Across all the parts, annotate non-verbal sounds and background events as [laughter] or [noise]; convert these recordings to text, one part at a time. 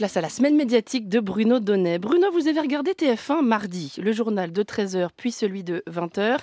Place à la semaine médiatique de Bruno Donnet. Bruno, vous avez regardé TF1 mardi, le journal de 13h puis celui de 20h.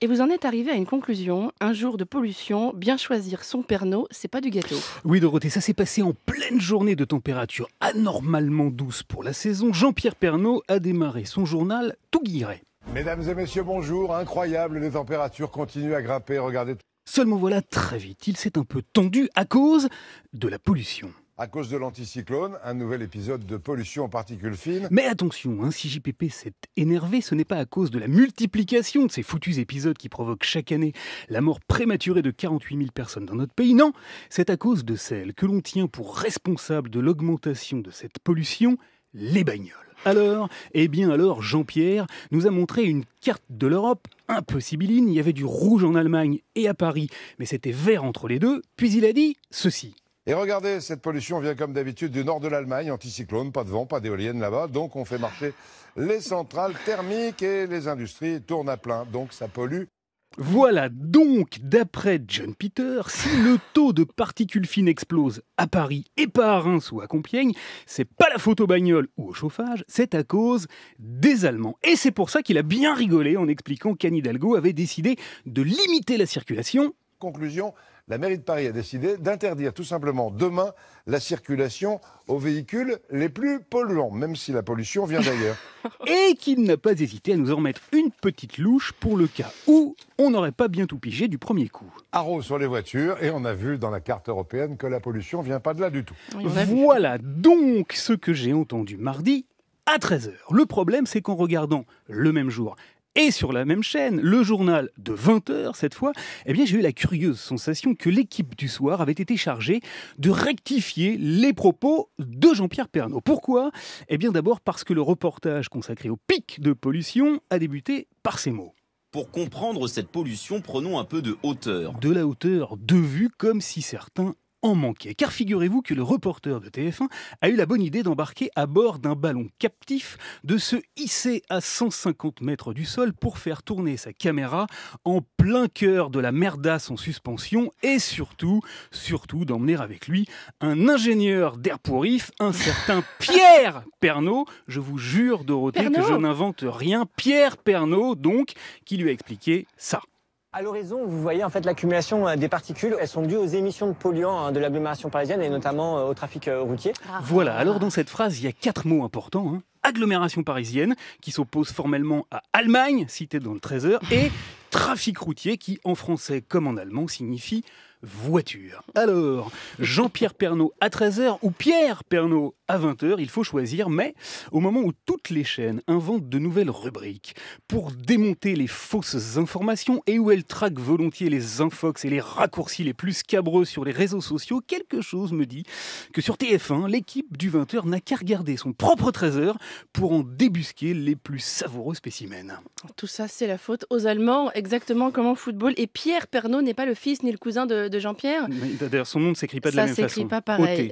Et vous en êtes arrivé à une conclusion. Un jour de pollution, bien choisir son Pernaud, c'est pas du gâteau. Oui, Dorothée, ça s'est passé en pleine journée de température anormalement douce pour la saison. Jean-Pierre Pernaud a démarré son journal tout guilleret. Mesdames et messieurs, bonjour. Incroyable, les températures continuent à grimper. Regardez. Seulement voilà, très vite, il s'est un peu tendu à cause de la pollution à cause de l'anticyclone, un nouvel épisode de pollution en particules fines. Mais attention, hein, si JPP s'est énervé, ce n'est pas à cause de la multiplication de ces foutus épisodes qui provoquent chaque année la mort prématurée de 48 000 personnes dans notre pays. Non, c'est à cause de celle que l'on tient pour responsable de l'augmentation de cette pollution, les bagnoles. Alors, eh bien alors, Jean-Pierre nous a montré une carte de l'Europe un impossibiline. Il y avait du rouge en Allemagne et à Paris, mais c'était vert entre les deux. Puis il a dit ceci. Et regardez, cette pollution vient comme d'habitude du nord de l'Allemagne, anticyclone, pas de vent, pas d'éoliennes là-bas, donc on fait marcher les centrales thermiques et les industries tournent à plein, donc ça pollue. Voilà donc, d'après John Peter, si le taux de particules fines explose à Paris et pas à Reims ou à Compiègne, c'est pas la faute aux bagnole ou au chauffage, c'est à cause des Allemands. Et c'est pour ça qu'il a bien rigolé en expliquant qu'Anne Hidalgo avait décidé de limiter la circulation Conclusion, la mairie de Paris a décidé d'interdire tout simplement demain la circulation aux véhicules les plus polluants, même si la pollution vient d'ailleurs. [laughs] Et qu'il n'a pas hésité à nous en mettre une petite louche pour le cas où on n'aurait pas bien tout pigé du premier coup. Haro sur les voitures, et on a vu dans la carte européenne que la pollution vient pas de là du tout. voilà donc ce que j'ai entendu mardi à 13h. Le problème, c'est qu'en regardant le même jour et sur la même chaîne, le journal de 20h cette fois, eh j'ai eu la curieuse sensation que l'équipe du soir avait été chargée de rectifier les propos de Jean-Pierre Pernaud. Pourquoi Eh bien d'abord parce que le reportage consacré au pic de pollution a débuté par ces mots. Pour comprendre cette pollution, prenons un peu de hauteur. De la hauteur, de vue, comme si certains en manquait. Car figurez-vous que le reporter de TF1 a eu la bonne idée d'embarquer à bord d'un ballon captif, de se hisser à 150 mètres du sol pour faire tourner sa caméra en plein cœur de la merdasse en suspension et surtout, surtout d'emmener avec lui un ingénieur d'air pourrif, un certain [laughs] Pierre Pernaud. Je vous jure, Dorothée, que je n'invente rien. Pierre Pernaud, donc, qui lui a expliqué ça. À l'horizon, vous voyez en fait l'accumulation euh, des particules. Elles sont dues aux émissions de polluants hein, de l'agglomération parisienne et notamment euh, au trafic euh, routier. Ah. Voilà, alors dans cette phrase, il y a quatre mots importants. Hein. Agglomération parisienne, qui s'oppose formellement à Allemagne, citée dans le Trésor, et trafic routier, qui en français comme en allemand signifie voiture. Alors, Jean-Pierre Pernaud à 13h ou Pierre Pernaud à 20h, il faut choisir, mais au moment où toutes les chaînes inventent de nouvelles rubriques pour démonter les fausses informations et où elles traquent volontiers les infox et les raccourcis les plus scabreux sur les réseaux sociaux, quelque chose me dit que sur TF1, l'équipe du 20h n'a qu'à regarder son propre 13h pour en débusquer les plus savoureux spécimens. Tout ça, c'est la faute aux Allemands, exactement comme en football. Et Pierre Pernaud n'est pas le fils ni le cousin de de Jean-Pierre. D'ailleurs, son nom ne s'écrit pas de la même façon. Ça s'écrit pas pareil.